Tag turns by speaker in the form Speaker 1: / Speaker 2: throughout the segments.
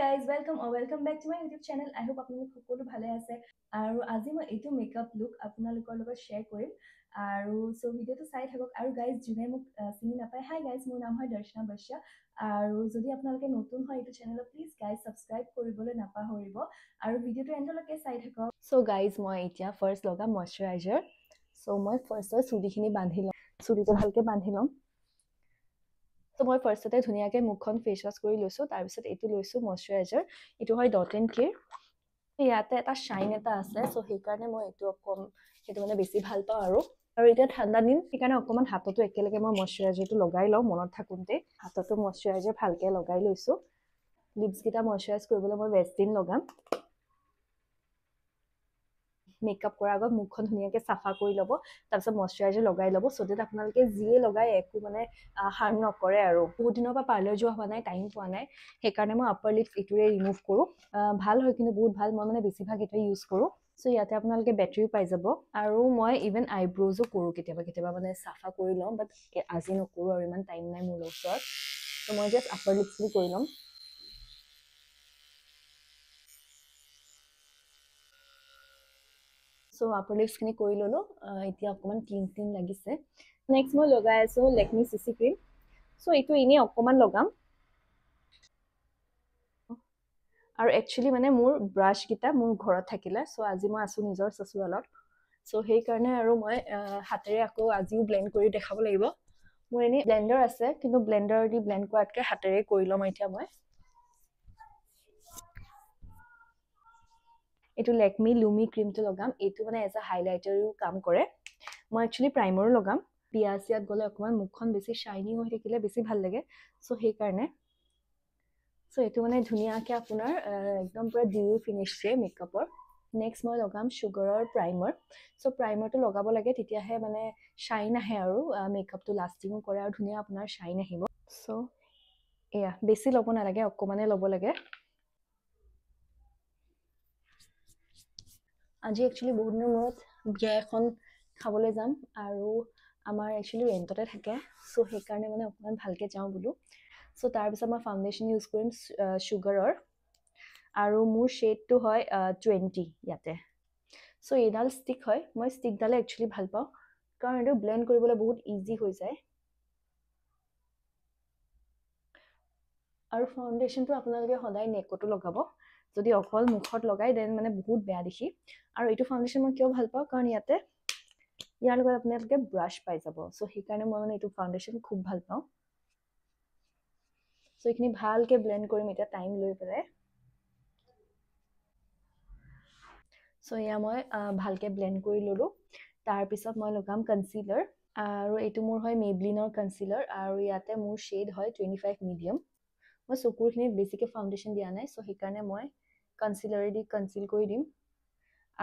Speaker 1: guys welcome welcome back to my YouTube channel I hope আপোনালোক সকলো ভালে আছে আৰু আজি মই এইটো মেকআপ লুক আপোনালোকৰ লগত শ্বেয়াৰ কৰিম আৰু চ' ভিডিঅ'টো চাই থাকক আৰু গাইজ যোনে মোক চিনি নাপায় হাই গাইজ মোৰ নাম হয় দৰ্শনা বৈশ্য আৰু যদি আপোনালোকে নতুন হয় এইটো চেনেলত প্লিজ গাইজ ছাবস্ক্ৰাইব কৰিবলৈ নাপাহৰিব আৰু ভিডিঅ'টো এণ্ডলৈকে চাই থাকক চ' গাইজ মই এতিয়া ফাৰ্ষ্ট লগা ময়শ্চাৰাইজাৰ চ' মই ফাৰ্ষ্টত চুলিখিনি বান্ধি ল'ম চুলিটো ভালকৈ বান্ধি ল'ম তো মই ফাৰ্ষ্টতে ধুনীয়াকৈ মুখখন ফেচ ৱাশ্ব কৰি লৈছোঁ তাৰপিছত এইটো লৈছোঁ মইশ্চাৰাইজাৰ এইটো হয় ডট এণ্ড কেৰ ইয়াতে এটা শ্বাইন এটা আছে চ' সেইকাৰণে মই এইটো অকণ সেইটো মানে বেছি ভাল পাওঁ আৰু আৰু এতিয়া ঠাণ্ডা দিন সেইকাৰণে অকণমান হাততো একেলগে মই মইশ্চাৰাইজাৰটো লগাই লওঁ মনত থাকোঁতে হাততো মইশ্চাৰাইজাৰ ভালকৈ লগাই লৈছোঁ লিপছকেইটা মইশ্চাৰাইজ কৰিবলৈ মই বেষ্ট দিন লগাম মেকআপ কৰাৰ আগত মুখখন ধুনীয়াকৈ চাফা কৰি ল'ব তাৰপিছত মইশ্চাৰাইজাৰ লগাই ল'ব চ' ডেট আপোনালোকে যিয়ে লগাই একো মানে হাৰ্ম নকৰে আৰু বহুত দিনৰ পৰা পাৰ্লাৰ যোৱা হোৱা নাই টাইম পোৱা নাই সেইকাৰণে মই আপাৰ লিপছ এইটোৰে ৰিমুভ কৰোঁ ভাল হয় কিন্তু বহুত ভাল মই মানে বেছিভাগ এইটোৱে ইউজ কৰোঁ চ' ইয়াতে আপোনালোকে বেটেৰী পাই যাব আৰু মই ইভেন আইব্ৰজো কৰোঁ কেতিয়াবা কেতিয়াবা মানে চাফা কৰি লওঁ বাট আজি নকৰোঁ আৰু ইমান টাইম নাই মোৰ ওচৰত ত' মই জাষ্ট আপাৰ লিপছ কৰি ল'ম চ' আপাৰ লিপছখিনি কৰি ললোঁ এতিয়া অকণমান ক্লিন ক্লিন লাগিছে নেক্সট মই লগাই আছোঁ Lakme C C cream so' এইটো এনেই অকণমান লগাম আৰু একচুৱেলি মানে মোৰ ব্ৰাছকেইটা মোৰ ঘৰত থাকিলে চ' আজি মই আছোঁ নিজৰ চচুৰালত চ' সেইকাৰণে আৰু মই হাতেৰে আকৌ আজিও ব্লেণ্ড কৰি দেখাব লাগিব মোৰ এনেই ব্লেণ্ডাৰ আছে কিন্তু ব্লেণ্ডাৰ দি ব্লেণ্ড কৰাতকৈ হাতেৰে কৰি ল'ম এতিয়া মই এইটো লেকমি লুমি ক্ৰীমটো লগাম এইটো মানে এজ এ হাইলাইটাৰো কাম কৰে মই একচুৱেলি প্ৰাইমাৰো লগাম পিয়াজ চিয়াজ গ'লে অকণমান মুখখন বেছি শ্বাইনিং হৈ থাকিলে বেছি ভাল লাগে চ' সেইকাৰণে চ' এইটো মানে ধুনীয়াকৈ আপোনাৰ একদম পুৰা ডিউ ফিনিছ দিয়ে মেকআপৰ নেক্সট মই লগাম চুগাৰৰ প্ৰাইমাৰ চ' প্ৰাইমাৰটো লগাব লাগে তেতিয়াহে মানে শ্বাইন আহে আৰু মেকআপটো লাষ্টিঙো কৰে আৰু ধুনীয়া আপোনাৰ শ্বাইন আহিব চ' এয়া বেছি ল'ব নালাগে অকণমানে ল'ব লাগে আজি একচুৱেলি বহুত দিনৰ মূৰত বিয়া এখন খাবলৈ যাম আৰু আমাৰ একচুৱেলি ৰেণ্টতে থাকে চ' সেইকাৰণে মানে অকণমান ভালকৈ যাওঁ বোলো চ' তাৰপিছত মই ফাউণ্ডেশ্যন ইউজ কৰিম চুগাৰৰ আৰু মোৰ শ্বেডটো হয় টুৱেণ্টি ইয়াতে চ' এইডাল ষ্টিক হয় মই ষ্টিকডালে একচুৱেলি ভাল পাওঁ কাৰণ এইটো ব্লেণ্ড কৰিবলৈ বহুত ইজি হৈ যায় আৰু ফাউণ্ডেশ্যনটো আপোনালোকে সদায় নেকতো লগাব যদি অকল মুখত লগাই দেন মানে বহুত বেয়া দেখি আৰু এইটো ফাউণ্ডেশ্যন মই কিয় ভাল পাওঁ কাৰণ ইয়াতে ইয়াৰ লগত আপোনালোকে ব্ৰাছ পাই যাব চ' সেইকাৰণে মই মানে এইটো ফাউণ্ডেশ্যন খুব ভাল পাওঁ চ' এইখিনি ভালকৈ ব্লেণ্ড কৰিম এতিয়া টাইম লৈ পেলাই চ' এয়া মই ভালকৈ ব্লেণ্ড কৰি ল'লোঁ তাৰপিছত মই লগাম কনচিলাৰ আৰু এইটো মোৰ হয় মেবলিনৰ কনচিলাৰ আৰু ইয়াতে মোৰ শ্বেড হয় টুৱেণ্টি ফাইভ মিডিয়াম মই চকুৰখিনিত বেছিকে ফাউণ্ডেশ্যন দিয়া নাই চ' সেইকাৰণে মই কনচিলাৰে দি কনচিল কৰি দিম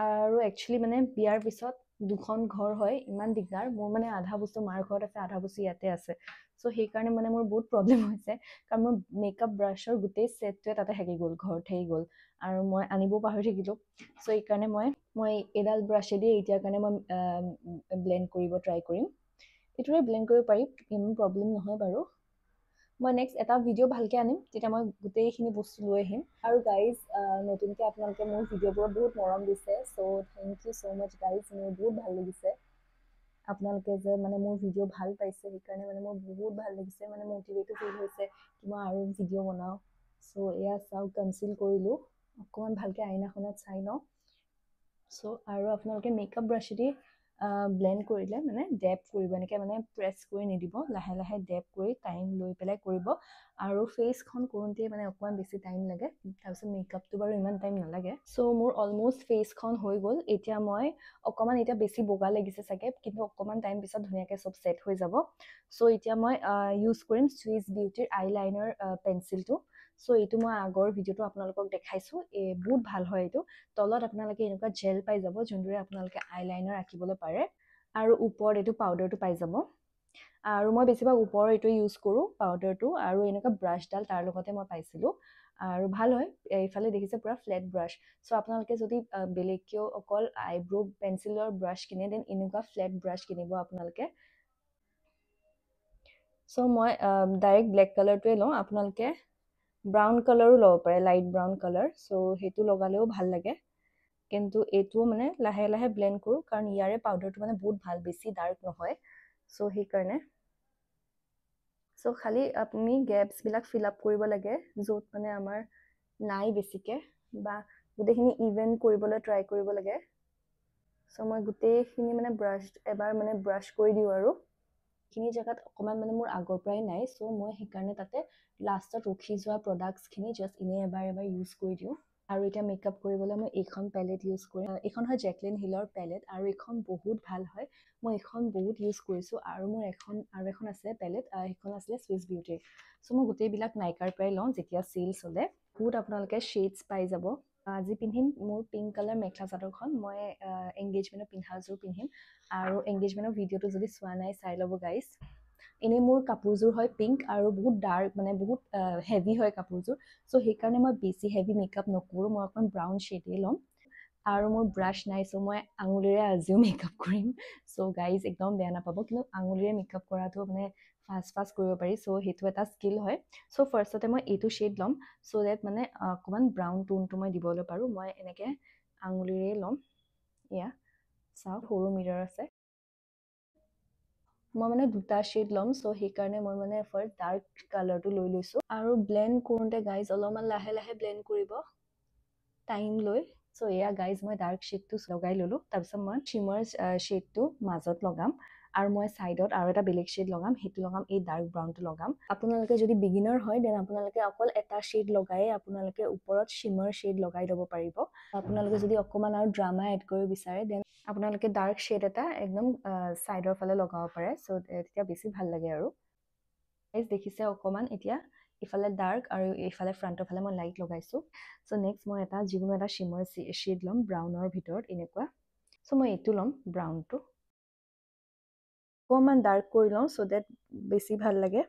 Speaker 1: আৰু একচুৱেলি মানে বিয়াৰ পিছত দুখন ঘৰ হয় ইমান দিগদাৰ মোৰ মানে আধা বস্তু মাৰ ঘৰত আছে আধা বস্তু ইয়াতে আছে চ' সেইকাৰণে মানে মোৰ বহুত প্ৰব্লেম হৈছে কাৰণ মোৰ মেকআপ ব্ৰাছৰ গোটেই ছেটটোৱে তাতে থাকি গ'ল ঘৰত থাকি গ'ল আৰু মই আনিবও পাহৰি থাকিলোঁ চ' সেইকাৰণে মই মই এইডাল ব্ৰাছেদি এতিয়াৰ কাৰণে মই ব্লেণ্ড কৰিব ট্ৰাই কৰিম এইটোৰে ব্লেণ্ড কৰিব পাৰি ইমান প্ৰব্লেম নহয় বাৰু মই নেক্সট এটা ভিডিঅ' ভালকে আনিম তেতিয়া মই গোটেইখিনি বস্তু লৈ আহিম আৰু গাইজ নতুনকে আপোনালোকে মোৰ ভিডিঅ'বোৰত বহুত মৰম দিছে so' thank you so' much guys মোৰ বহুত ভাল লাগিছে আপোনালোকে যে মানে মোৰ ভিডিঅ' ভাল পাইছে সেইকাৰণে মানে মোৰ বহুত ভাল লাগিছে মানে মটিভেটো ফিল হৈছে কি মই আৰু ভিডিঅ' বনাওঁ চ' এয়া চাওক কনচিল কৰিলোঁ অকণমান ভালকৈ আইনাখনত চাই লওঁ চ' আৰু আপোনালোকে মেকআপ ব্ৰাছেদি ব্লেণ্ড কৰিলে মানে ডেপ কৰিব এনেকৈ মানে প্ৰেছ কৰি নিদিব লাহে লাহে ডেপ কৰি টাইম লৈ পেলাই কৰিব আৰু ফেচখন কৰোঁতেই মানে অকণমান বেছি টাইম লাগে তাৰপিছত মেকআপটো বাৰু ইমান টাইম নালাগে চ' মোৰ অলমষ্ট ফেচখন হৈ গ'ল এতিয়া মই অকণমান এতিয়া বেছি বগা লাগিছে চাগে কিন্তু অকণমান টাইম পিছত ধুনীয়াকৈ চব ছেট হৈ যাব চ' এতিয়া মই ইউজ কৰিম চুইজ বিউটিৰ আই লাইনাৰ পেঞ্চিলটো চ' এইটো মই আগৰ ভিডিঅ'টো আপোনালোকক দেখাইছোঁ এই বহুত ভাল হয় এইটো তলত আপোনালোকে এনেকুৱা জেল পাই যাব যোনদৰে আপোনালোকে আই লাইনাৰ আঁকিবলৈ পাৰে আৰু ওপৰত এইটো পাউডাৰটো পাই যাব আৰু মই বেছিভাগ ওপৰৰ এইটো ইউজ কৰোঁ পাউডাৰটো আৰু এনেকুৱা ব্ৰাছডাল তাৰ লগতে মই পাইছিলোঁ আৰু ভাল হয় এইফালে দেখিছে পূৰা ফ্লেট ব্ৰাছ চ' আপোনালোকে যদি বেলেগ কিয় অকল আইব্ৰ' পেঞ্চিলৰ ব্ৰাছ কিনে দেন এনেকুৱা ফ্লেট ব্ৰাছ কিনিব আপোনালোকে চ' মই ডাইৰেক্ট ব্লেক কালাৰটোৱে লওঁ আপোনালোকে ব্ৰাউন কালাৰো ল'ব পাৰে লাইট ব্ৰাউন কালাৰ চ' সেইটো লগালেও ভাল লাগে কিন্তু এইটোও মানে লাহে লাহে ব্লেণ্ড কৰোঁ কাৰণ ইয়াৰে পাউদাৰটো মানে বহুত ভাল বেছি ডাৰ্ক নহয় চ' সেইকাৰণে চ' খালী আপুনি গেপছবিলাক ফিল আপ কৰিব লাগে য'ত মানে আমাৰ নাই বেছিকৈ বা গোটেইখিনি ইভেণ্ট কৰিবলৈ ট্ৰাই কৰিব লাগে চ' মই গোটেইখিনি মানে ব্ৰাছ এবাৰ মানে ব্ৰাছ কৰি দিওঁ আৰু সেইখিনি জেগাত অকণমান মানে মোৰ আগৰ পৰাই নাই চ' মই সেইকাৰণে তাতে লাষ্টত ৰখি যোৱা প্ৰডাক্টছখিনি জাষ্ট এনেই এবাৰ এবাৰ ইউজ কৰি দিওঁ আৰু এতিয়া মেকআপ কৰিবলৈ মই এইখন পেলেট ইউজ কৰিম এইখন হয় জেকলিন হিলৰ পেলেট আৰু এইখন বহুত ভাল হয় মই এইখন বহুত ইউজ কৰিছোঁ আৰু মোৰ এখন আৰু এখন আছে পেলেট সেইখন আছিলে চুইচ বিউটিৰ চ' মই গোটেইবিলাক নাইকাৰ পৰাই লওঁ যেতিয়া চেল চলে বহুত আপোনালোকে শ্বেডছ পাই যাব আজি পিন্ধিম মোৰ পিংক কালাৰ মেখেলা চাদৰখন মই এংগেজমেণ্টৰ পিন্ধাযোৰ পিন্ধিম আৰু এংগেজমেণ্টৰ ভিডিঅ'টো যদি চোৱা নাই চাই ল'ব গাইজ এনেই মোৰ কাপোৰযোৰ হয় পিংক আৰু বহুত ডাৰ্ক মানে বহুত হেভি হয় কাপোৰযোৰ চ' সেইকাৰণে মই বেছি হেভি মেকআপ নকৰোঁ মই অকণমান ব্ৰাউন শ্বেডেই ল'ম আৰু মোৰ ব্ৰাছ নাই চ' মই আঙুলিৰে আজিও মেকআপ কৰিম চ' গাইজ একদম বেয়া নাপাব কিন্তু আঙুলিৰে মেকআপ কৰাটো মানে ফাষ্ট ফাষ্ট কৰিব পাৰি চ' সেইটো এটা স্কিল হয় চ' ফাৰ্ষ্টতে মই এইটো শ্বেড ল'ম চ' ডেট মানে অকণমান ব্ৰাউন টোনটো মই দিবলৈ পাৰোঁ মই এনেকৈ আঙুলিৰে ল'ম এয়া চাওক সৰু মিৰৰ আছে মই মানে দুটা শ্বেড ল'ম চ' সেইকাৰণে মই মানে ফাৰ্ষ্ট ডাৰ্ক কালাৰটো লৈ লৈছোঁ আৰু ব্লেণ্ড কৰোঁতে গাইজ অলপমান লাহে লাহে ব্লেণ্ড কৰিব টাইম লৈ চ' এয়া গাইজ মই ডাৰ্ক শ্বেডটো লগাই ল'লোঁ তাৰপিছত মই চিমাৰ শ্বেডটো মাজত লগাম আৰু মই ছাইডত আৰু এটা বেলেগ শ্বেড লগাম সেইটো লগাম এই ডাৰ্ক ব্ৰাউনটো লগাম আপোনালোকে যদি বিগিনাৰ হয় দেন আপোনালোকে অকল এটা শ্বেড লগাই আপোনালোকে ওপৰত শ্বিমাৰ শ্বেড লগাই ল'ব পাৰিব আপোনালোকে যদি অকণমান আৰু ড্ৰামা এড কৰিব বিচাৰে দেন আপোনালোকে ডাৰ্ক শ্বেড এটা একদম ছাইডৰ ফালে লগাব পাৰে চ' তেতিয়া বেছি ভাল লাগে আৰু দেখিছে অকণমান এতিয়া ইফালে ডাৰ্ক আৰু ইফালে ফ্ৰণ্টৰ ফালে মই লাইট লগাইছোঁ চ' নেক্সট মই এটা যিকোনো এটা চিমৰ শ্বেড ল'ম ব্ৰাউনৰ ভিতৰত এনেকুৱা চ' মই এইটো ল'ম ব্ৰাউনটো অকণমান ডাৰ্ক কৰি লওঁ চ' ডেট বেছি ভাল লাগে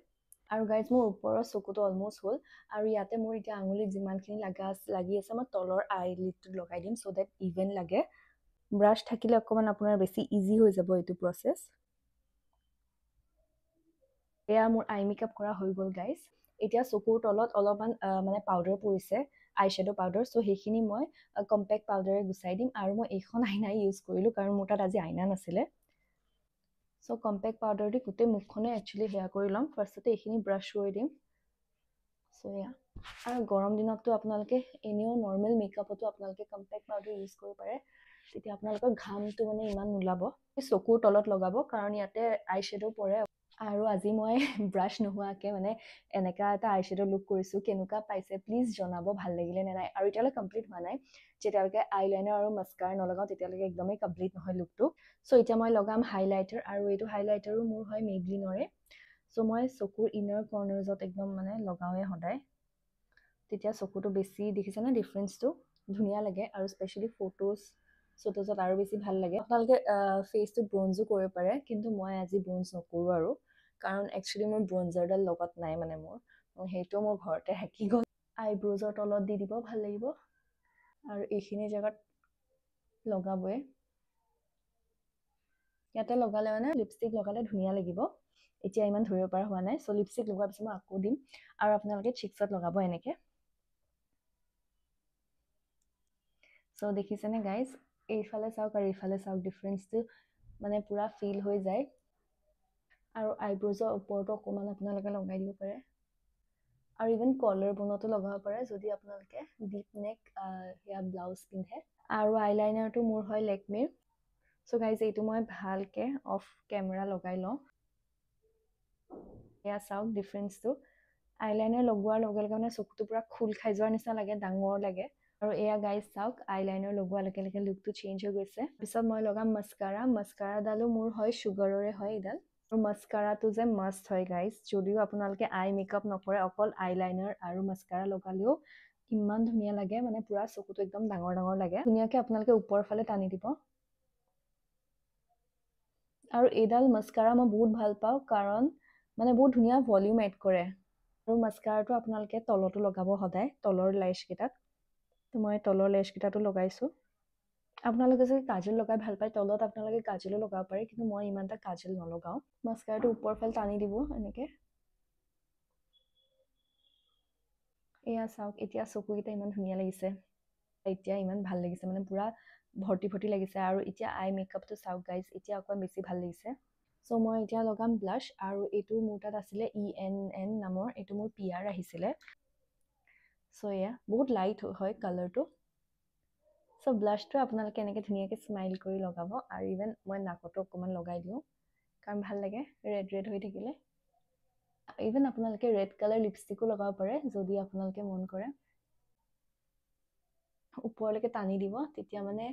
Speaker 1: আৰু গাইজ মোৰ ওপৰৰ চকুটো অলমষ্ট হ'ল আৰু ইয়াতে মোৰ এতিয়া আঙুলিত যিমানখিনি লাগা আছে লাগি আছে মই তলৰ আই লিডটো লগাই দিম চ' ডেট ইভেন লাগে ব্ৰাছ থাকিলে অকণমান আপোনাৰ বেছি ইজি হৈ যাব এইটো প্ৰচেছ এয়া মোৰ আই মেকআপ কৰা হৈ গ'ল গাইজ এতিয়া চকুৰ তলত অলপমান মানে পাউডাৰ পৰিছে আই শ্বেড' পাউডাৰ চ' সেইখিনি মই কম্পেক্ট পাউডাৰে গুচাই দিম আৰু মই এইখন আইনাই ইউজ কৰিলোঁ কাৰণ মোৰ তাত আজি আইনা নাছিলে চ' কম্পেক্ট পাউডাৰ দি গোটেই মুখখনে একচুৱেলি হেয়াৰ কৰি ল'ম ফাৰ্ষ্টতে এইখিনি ব্ৰাছ কৰি দিম চ' এয়া আৰু গৰম দিনততো আপোনালোকে এনেও নৰ্মেল মেকআপতো আপোনালোকে কম্পেক্ট পাউডাৰ ইউজ কৰিব পাৰে তেতিয়া আপোনালোকৰ ঘামটো মানে ইমান নোলাব চকুৰ তলত লগাব কাৰণ ইয়াতে আই শ্বেডো পৰে আৰু আজি মই ব্ৰাছ নোহোৱাকৈ মানে এনেকুৱা এটা আই শ্বেড' লুক কৰিছোঁ কেনেকুৱা পাইছে প্লিজ জনাব ভাল লাগিলে নে নাই আৰু এতিয়ালৈ কমপ্লিট হোৱা নাই যেতিয়ালৈকে আই লাইনাৰ আৰু মাস্কাৰ নলগাওঁ তেতিয়ালৈকে একদমেই কমপ্লিট নহয় লুকটো চ' এতিয়া মই লগাম হাইলাইটাৰ আৰু এইটো হাইলাইটাৰো মোৰ হয় মেগলিনৰে চ' মই চকুৰ ইনাৰ কৰ্ণাৰ্জত একদম মানে লগাওঁৱে সদায় তেতিয়া চকুটো বেছি দেখিছেনে ডিফাৰেঞ্চটো ধুনীয়া লাগে আৰু স্পেচিয়েলি ফটোজ ছ'টাছত আৰু বেছি ভাল লাগে আপোনালোকে ফেচটো ব্ৰঞ্জো কৰিব পাৰে কিন্তু মই আজি ব্ৰঞ্জ নকৰোঁ আৰু কাৰণ একচুৱেলি মোৰ ব্ৰঞ্জাৰডাল লগত নাই মানে মোৰ সেইটো মোৰ ঘৰতে হাকি গ'ল আইব্ৰজৰ তলত দি দিব ভাল লাগিব আৰু এইখিনি জেগাত লগাবই ইয়াতে লগালে মানে লিপষ্টিক লগালে ধুনীয়া লাগিব এতিয়া ইমান ধৰিব পৰা হোৱা নাই চ' লিপষ্টিক লগোৱাৰ পিছত মই আকৌ দিম আৰু আপোনালোকে চিক্সত লগাব এনেকৈ চ' দেখিছেনে গাইজ এইফালে চাওক আৰু এইফালে চাওক ডিফাৰেঞ্চটো মানে পূৰা ফিল হৈ যায় আৰু আইব্ৰজৰ ওপৰতো অকণমান আপোনালোকে লগাই দিব পাৰে আৰু ইভেন কলাৰ বনতো লগাব পাৰে যদি আপোনালোকে ডিপ নেক সেয়া ব্লাউজ পিন্ধে আৰু আইলাইনাৰটো মোৰ হয় লেকমিৰ চ' গাইজ এইটো মই ভালকে অফ কেমেৰা লগাই লওঁ সেয়া চাওক ডিফাৰেঞ্চটো আইলাইনাৰ লগোৱাৰ লগে লগে মানে চকুটো পূৰা খোল খাই যোৱাৰ নিচিনা লাগে ডাঙৰ লাগে আৰু এয়া গাইজ চাওক আই লাইনৰ লগোৱাৰ লগে লগে লুকটো চেঞ্জ হৈ গৈছে পিছত মই লগাম মাস্কাৰা মাস্কাৰাডালো মোৰ হয় চুগাৰৰে হয় এইডাল আৰু মাস্কাৰাটো যে মাষ্ট হয় গাইজ যদিও আপোনালোকে আই মেকআপ নকৰে অকল আই লাইনাৰ আৰু মাস্কাৰা লগালেও ইমান ধুনীয়া লাগে মানে পুৰা চকুটো একদম ডাঙৰ ডাঙৰ লাগে ধুনীয়াকে আপোনালোকে ওপৰৰ ফালে টানি দিব আৰু এইডাল মাস্কাৰা মই বহুত ভাল পাওঁ কাৰণ মানে বহুত ধুনীয়া ভলিউম এড কৰে আৰু মাস্কাৰাটো আপোনালোকে তলতো লগাব সদায় তলৰ লাইচকেইটাত মই তলৰ লেচকেইটাটো লগাইছোঁ আপোনালোকে যদি কাজল লগাই ভাল পায় তলত আপোনালোকে কাজলো লগাব পাৰে কিন্তু মই ইমান এটা কাজল নলগাওঁ মাস্কাৰটো ওপৰ ফালে টানি দিব এনেকৈ এয়া চাওক এতিয়া চকুকেইটা ইমান ধুনীয়া লাগিছে এতিয়া ইমান ভাল লাগিছে মানে পুৰা ভৰ্তি ভৰ্তি লাগিছে আৰু এতিয়া আই মেকআপটো চাওক গাইজ এতিয়া অকণমান বেছি ভাল লাগিছে চ' মই এতিয়া লগাম ব্লাছ আৰু এইটো মোৰ তাত আছিলে ই এন এন নামৰ এইটো মোৰ পি আৰ আহিছিলে চ' এয়া বহুত লাইট হয় কালাৰটো চ' ব্লাছটো আপোনালোকে এনেকৈ ধুনীয়াকৈ স্মাইল কৰি লগাব আৰু ইভেন মই নাকতো অকণমান লগাই দিওঁ কাৰণ ভাল লাগে ৰেড ৰেড হৈ থাকিলে ইভেন আপোনালোকে ৰেড কালাৰ লিপষ্টিকো লগাব পাৰে যদি আপোনালোকে মন কৰে ওপৰলৈকে টানি দিব তেতিয়া মানে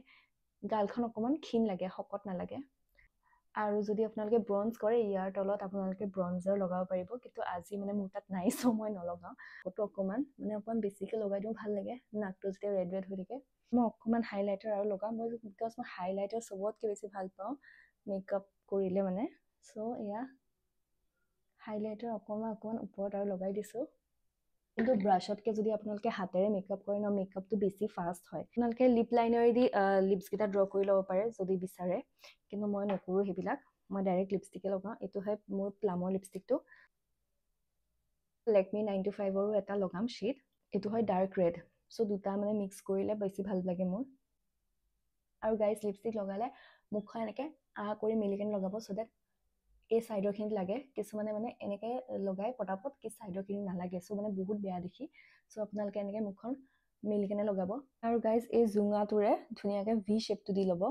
Speaker 1: গালখন অকণমান ক্ষীণ লাগে শকত নালাগে আৰু যদি আপোনালোকে ব্ৰঞ্জ কৰে ইয়াৰ তলত আপোনালোকে ব্ৰঞ্জাৰ লগাব পাৰিব কিন্তু আজি মানে মোৰ তাত নাই চ' মই নলগাওঁ ফটো অকণমান মানে অকণমান বেছিকৈ লগাই দিওঁ ভাল লাগে নাকটো যেতিয়া ৰেড ৰেড হৈ থাকে মই অকণমান হাইলাইটাৰ আৰু লগাওঁ মই বিকজ মই হাইলাইটাৰ চবতকৈ বেছি ভাল পাওঁ মেকআপ কৰিলে মানে চ' এয়া হাইলাইটাৰ অকণমান অকণমান ওপৰত আৰু লগাই দিছোঁ কিন্তু ব্ৰাছতকে যদি আপোনালোকে হাতেৰে মেকআপ কৰে ন মেকআপটো বেছি ফাষ্ট হয় আপোনালোকে লিপ লাইনাৰ দি লিপছ ড্ৰ কৰি ল'ব পাৰে যদি বিচাৰে কিন্তু মই নকৰোঁ সেইবিলাক মই ডাইৰেক্ট লিপষ্টিকে লগাওঁ এইটো হয় মোৰ প্লামৰ লিপষ্টিকটো লেকমি নাইন টু ফাইভৰো এটা লগাম শ্বিট এইটো হয় ডাৰ্ক ৰেড চ' দুটা মানে মিক্স কৰিলে বেছি ভাল লাগে মোৰ আৰু গাইজ লিপষ্টিক লগালে মুখখন এনেকৈ আ কৰি মেলি কেনে লগাব চ' ডেট এই চাইডৰখিনিত লাগে কিছুমানে মানে এনেকৈ লগাই পটাপট কি চাইডৰখিনি নালাগে চ' মানে বহুত বেয়া দেখি চ' আপোনালোকে এনেকৈ মুখখন মিলি কেনে লগাব আৰু গাইজ এই জোঙাটোৰে ধুনীয়াকৈ ভি শ্বেপটো দি ল'ব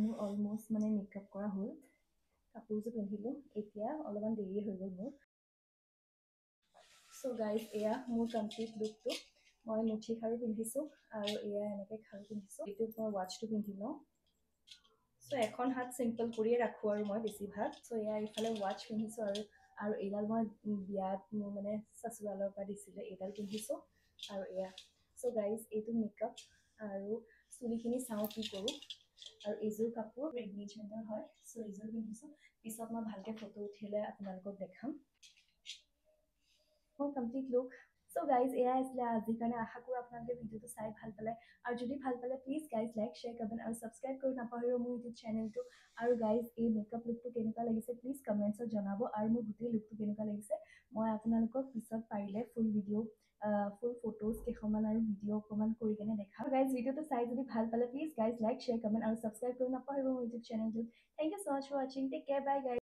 Speaker 1: মোৰ অলমষ্ট মানে মেকআপ কৰা হ'ল কাপোৰযোৰ পিন্ধিলোঁ এতিয়া অলপমান দেৰি হৈ গ'ল মোৰ চ' গাইজ এয়া মোৰ কমপ্লিট লুকটো মই মুঠি খাৰু পিন্ধিছোঁ আৰু এয়া এনেকৈ খাৰু পিন্ধিছোঁ এইটোত মই ৱাটচটো পিন্ধি লওঁ চ' এখন হাত চিম্পল কৰিয়ে ৰাখোঁ আৰু মই বেছিভাগ চ' এয়া এইফালে ৱাচ পিন্ধিছোঁ আৰু আৰু এইডাল মই বিয়াত মোৰ মানে শাশুৰালৰ পৰা দিছিলে এইডাল পিন্ধিছোঁ আৰু এয়া চ' গাইজ এইটো মেকআপ আৰু চুলিখিনি চাওঁ কি কৰোঁ আৰু এইযোৰ কাপোৰ ৰেগনিজেণ্টৰ হয় চ' এইযোৰ পিন্ধিছোঁ পিছত মই ভালকৈ ফটো উঠিলে আপোনালোকক দেখাম মই কমপ্লিট লুক চ' গাইজ এয়া আছিলে আজিৰ কাৰণে আশা কৰোঁ আপোনালোকে ভিডিঅ'টো চাই ভাল পালে আৰু যদি ভাল পালে please guys like share comment আৰু ছাবস্ক্ৰাইব কৰি নাপাহৰিব মোৰ ইউটিউব চেনেলটো আৰু গাইজ এই মেকআপ লুকটো কেনেকুৱা লাগিছে প্লিজ কমেণ্টছত জনাব আৰু মোৰ গোটেই লুকটো কেনেকুৱা লাগিছে মই আপোনালোকক পিছত পাৰিলে ফুল ভিডিঅ' ফুল ফটোজ কেইখনমান আৰু ভিডিঅ' অকণমান কৰি কিনে দেখাম গাইজ ভিডিঅ'টো চাই যদি ভাল পালে please guys like share comment আৰু ছাবস্ক্ৰাইব কৰি নাপাহৰিব মোৰ ইউটিউব চেনেলটোত thank you so' much for ৱাচিং টেক কেয়াৰ বাই গাইজ